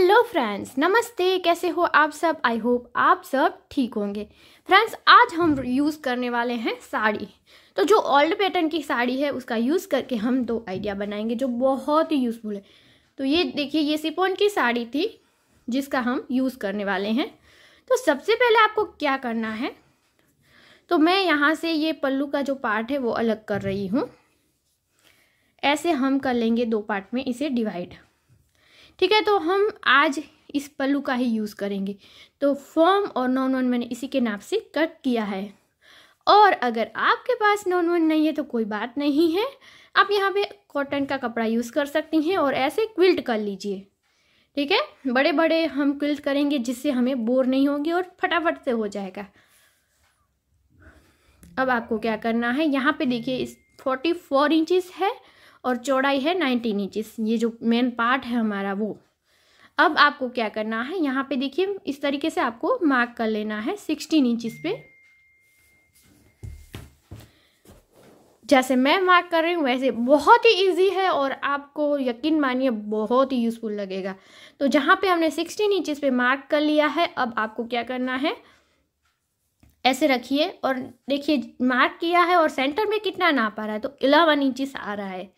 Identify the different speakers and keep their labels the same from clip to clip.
Speaker 1: hello friends नमस्ते कैसे हो आप सब आई होप आप सब ठीक होंगे फ्रेंड्स आज हम यूज़ करने वाले हैं साड़ी तो जो ओल्ड पैटर्न की साड़ी है उसका यूज़ करके हम दो आइडिया बनाएंगे जो बहुत ही यूज़फुल है तो ये देखिए ये सिपोन की साड़ी थी जिसका हम यूज़ करने वाले हैं तो सबसे पहले आपको क्या करना है तो मैं यहाँ से ये पल्लू का जो पार्ट है वो अलग कर रही हूँ ऐसे हम कर लेंगे दो पार्ट में इसे डिवाइड ठीक है तो हम आज इस पल्लू का ही यूज़ करेंगे तो फॉर्म और नॉन वन मैंने इसी के नाप से कट किया है और अगर आपके पास नॉन वन नहीं है तो कोई बात नहीं है आप यहाँ पे कॉटन का कपड़ा यूज़ कर सकती हैं और ऐसे क्विल्ट कर लीजिए ठीक है बड़े बड़े हम क्विल्ट करेंगे जिससे हमें बोर नहीं होगी और फटाफट से हो जाएगा अब आपको क्या करना है यहाँ पे देखिए इस फोर्टी फोर इंचज़ है और चौड़ाई है नाइनटीन इंचिस ये जो मेन पार्ट है हमारा वो अब आपको क्या करना है यहाँ पे देखिए इस तरीके से आपको मार्क कर लेना है सिक्सटीन इंचिस पे जैसे मैं मार्क कर रही हूँ वैसे बहुत ही इजी है और आपको यकीन मानिए बहुत ही यूज़फुल लगेगा तो जहाँ पे हमने सिक्सटीन इंचिस पे मार्क कर लिया है अब आपको क्या करना है ऐसे रखिए और देखिए मार्क किया है और सेंटर में कितना नाप आ रहा है तो इलेवन इंचिस आ रहा है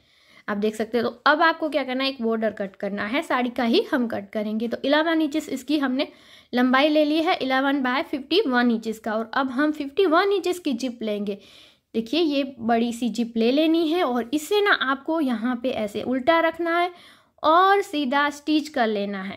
Speaker 1: आप देख सकते हो तो अब आपको क्या करना है एक बॉर्डर कट करना है साड़ी का ही हम कट करेंगे तो इलेवन इंचिस इसकी हमने लंबाई ले ली है eleven by fifty one inches का और अब हम फिफ्टी वन इंचिस की जिप लेंगे देखिए ये बड़ी सी जिप ले लेनी है और इससे ना आपको यहाँ पे ऐसे उल्टा रखना है और सीधा स्टिच कर लेना है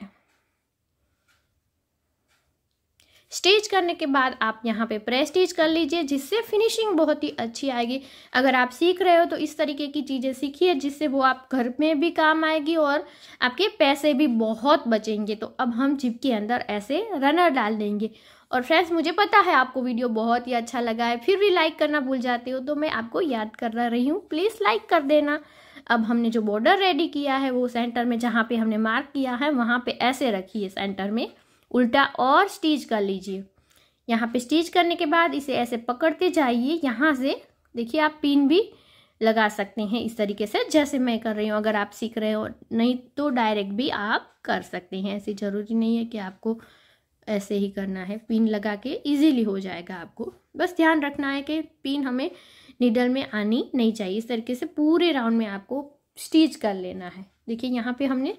Speaker 1: स्टिच करने के बाद आप यहाँ पे प्रेस स्टिच कर लीजिए जिससे फिनिशिंग बहुत ही अच्छी आएगी अगर आप सीख रहे हो तो इस तरीके की चीज़ें सीखिए जिससे वो आप घर में भी काम आएगी और आपके पैसे भी बहुत बचेंगे तो अब हम जिप के अंदर ऐसे रनर डाल देंगे और फ्रेंड्स मुझे पता है आपको वीडियो बहुत ही अच्छा लगा है फिर भी लाइक करना भूल जाते हो तो मैं आपको याद कर रही हूँ प्लीज़ लाइक कर देना अब हमने जो बॉर्डर रेडी किया है वो सेंटर में जहाँ पे हमने मार्क किया है वहाँ पे ऐसे रखिए सेंटर में उल्टा और स्टिच कर लीजिए यहाँ पे स्टिच करने के बाद इसे ऐसे पकड़ते जाइए यहाँ से देखिए आप पिन भी लगा सकते हैं इस तरीके से जैसे मैं कर रही हूँ अगर आप सीख रहे हो नहीं तो डायरेक्ट भी आप कर सकते हैं ऐसे ज़रूरी नहीं है कि आपको ऐसे ही करना है पिन लगा के इजीली हो जाएगा आपको बस ध्यान रखना है कि पिन हमें निडल में आनी नहीं चाहिए इस तरीके से पूरे राउंड में आपको स्टिच कर लेना है देखिए यहाँ पे हमने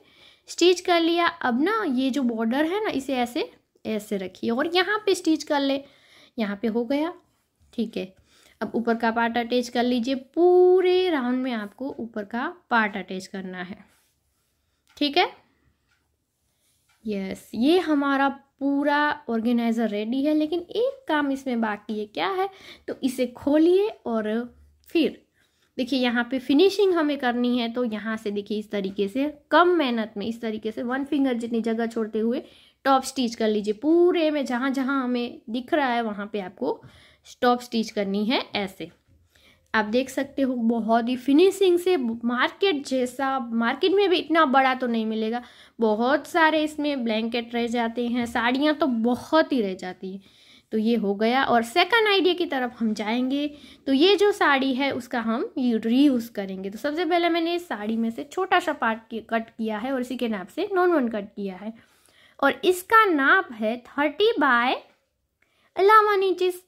Speaker 1: स्टिच कर लिया अब ना ये जो बॉर्डर है ना इसे ऐसे ऐसे रखिए और यहाँ पे स्टिच कर ले यहाँ पे हो गया ठीक है अब ऊपर का पार्ट अटैच कर लीजिए पूरे राउंड में आपको ऊपर का पार्ट अटैच करना है ठीक है यस ये हमारा पूरा ऑर्गेनाइज़र रेडी है लेकिन एक काम इसमें बाकी है क्या है तो इसे खोलिए और फिर देखिए यहाँ पे फिनिशिंग हमें करनी है तो यहाँ से देखिए इस तरीके से कम मेहनत में इस तरीके से वन फिंगर जितनी जगह छोड़ते हुए टॉप स्टिच कर लीजिए पूरे में जहाँ जहाँ हमें दिख रहा है वहाँ पे आपको टॉप स्टिच करनी है ऐसे आप देख सकते हो बहुत ही फिनिशिंग से मार्केट जैसा मार्केट में भी इतना बड़ा तो नहीं मिलेगा बहुत सारे इसमें ब्लैंकेट रह जाते हैं साड़ियाँ तो बहुत ही रह जाती हैं तो ये हो गया और सेकंड आइडिया की तरफ हम जाएंगे तो ये जो साड़ी है उसका हम रीयूज़ करेंगे तो सबसे पहले मैंने इस साड़ी में से छोटा सा पार्ट कट किया है और इसी के नाप से नॉन वन कट किया है और इसका नाप है थर्टी बाय अलावन इंचिस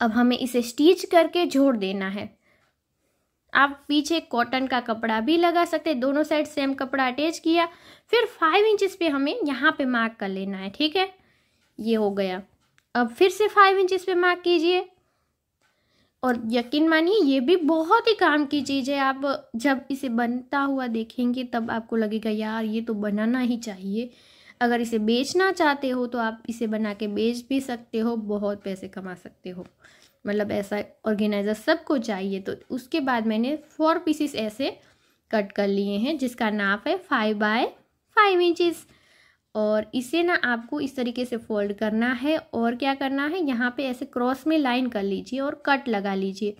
Speaker 1: अब हमें इसे स्टिच करके जोड़ देना है आप पीछे कॉटन का कपड़ा भी लगा सकते दोनों साइड सेम कपड़ा अटैच किया फिर फाइव इंचेस पे हमें यहाँ पे मार्क कर लेना है ठीक है ये हो गया अब फिर से फाइव इंच इस पर मार्क कीजिए और यकीन मानिए ये भी बहुत ही काम की चीज़ है आप जब इसे बनता हुआ देखेंगे तब आपको लगेगा यार ये तो बनाना ही चाहिए अगर इसे बेचना चाहते हो तो आप इसे बना के बेच भी सकते हो बहुत पैसे कमा सकते हो मतलब ऐसा ऑर्गेनाइज़र सबको चाहिए तो उसके बाद मैंने फोर पीसीस ऐसे कट कर लिए हैं जिसका नाप है फाइव बाय फाइव इंचज़ और इसे ना आपको इस तरीके से फोल्ड करना है और क्या करना है यहाँ पे ऐसे क्रॉस में लाइन कर लीजिए और कट लगा लीजिए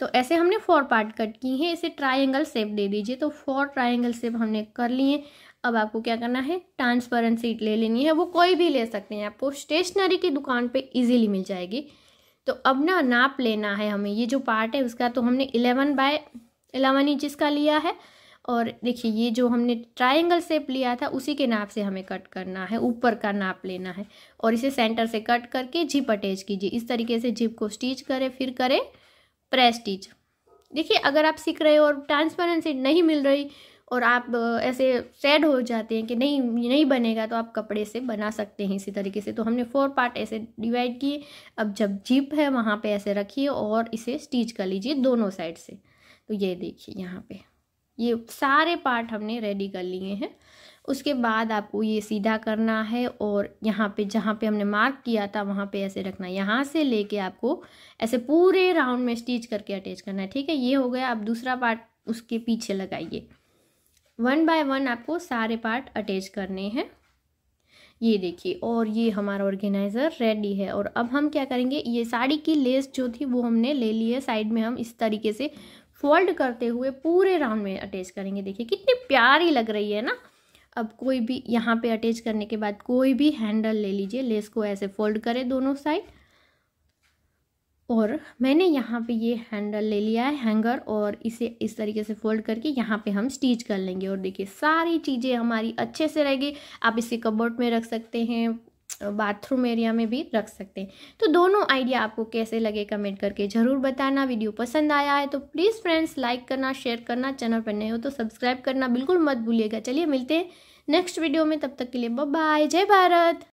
Speaker 1: तो ऐसे हमने फोर पार्ट कट किए हैं इसे ट्राइंगल शेप दे दीजिए तो फोर ट्राइंगल शेप हमने कर लिए अब आपको क्या करना है ट्रांसपेरेंट सीट ले लेनी है वो कोई भी ले सकते हैं आपको स्टेशनरी की दुकान पे इजीली मिल जाएगी तो अब ना नाप लेना है हमें ये जो पार्ट है उसका तो हमने इलेवन बाय इलेवन इंचिस का लिया है और देखिए ये जो हमने ट्रायंगल शेप लिया था उसी के नाप से हमें कट करना है ऊपर का नाप लेना है और इसे सेंटर से कट करके जिप अटैच कीजिए इस तरीके से जिप को स्टिच करें फिर करें प्रेस स्टिच देखिए अगर आप सीख रहे हो और ट्रांसपेरेंसी नहीं मिल रही और आप ऐसे सैड हो जाते हैं कि नहीं नहीं बनेगा तो आप कपड़े से बना सकते हैं इसी तरीके से तो हमने फोर पार्ट ऐसे डिवाइड किए अब जब जिप है वहाँ पे ऐसे रखिए और इसे स्टिच कर लीजिए दोनों साइड से तो ये देखिए यहाँ पे ये सारे पार्ट हमने रेडी कर लिए हैं उसके बाद आपको ये सीधा करना है और यहाँ पे जहाँ पे हमने मार्क किया था वहाँ पे ऐसे रखना है यहाँ से लेके आपको ऐसे पूरे राउंड में स्टिच करके अटैच करना है ठीक है ये हो गया आप दूसरा पार्ट उसके पीछे लगाइए वन बाय वन आपको सारे पार्ट अटैच करने हैं ये देखिए और ये हमारा ऑर्गेनाइज़र रेडी है और अब हम क्या करेंगे ये साड़ी की लेस जो थी वो हमने ले ली है साइड में हम इस तरीके से फोल्ड करते हुए पूरे राउंड में अटैच करेंगे देखिए कितनी प्यारी लग रही है ना अब कोई भी यहाँ पे अटैच करने के बाद कोई भी हैंडल ले लीजिए लेस को ऐसे फोल्ड करें दोनों साइड और मैंने यहाँ पे ये हैंडल ले लिया है हैंगर और इसे इस तरीके से फोल्ड करके यहाँ पे हम स्टिच कर लेंगे और देखिए सारी चीज़ें हमारी अच्छे से रहेगी आप इसे कबोर्ड में रख सकते हैं बाथरूम एरिया में भी रख सकते हैं तो दोनों आइडिया आपको कैसे लगे कमेंट करके ज़रूर बताना वीडियो पसंद आया है तो प्लीज़ फ्रेंड्स लाइक करना शेयर करना चैनल पर नए हो तो सब्सक्राइब करना बिल्कुल मत भूलिएगा चलिए मिलते हैं नेक्स्ट वीडियो में तब तक के लिए बाय जय भारत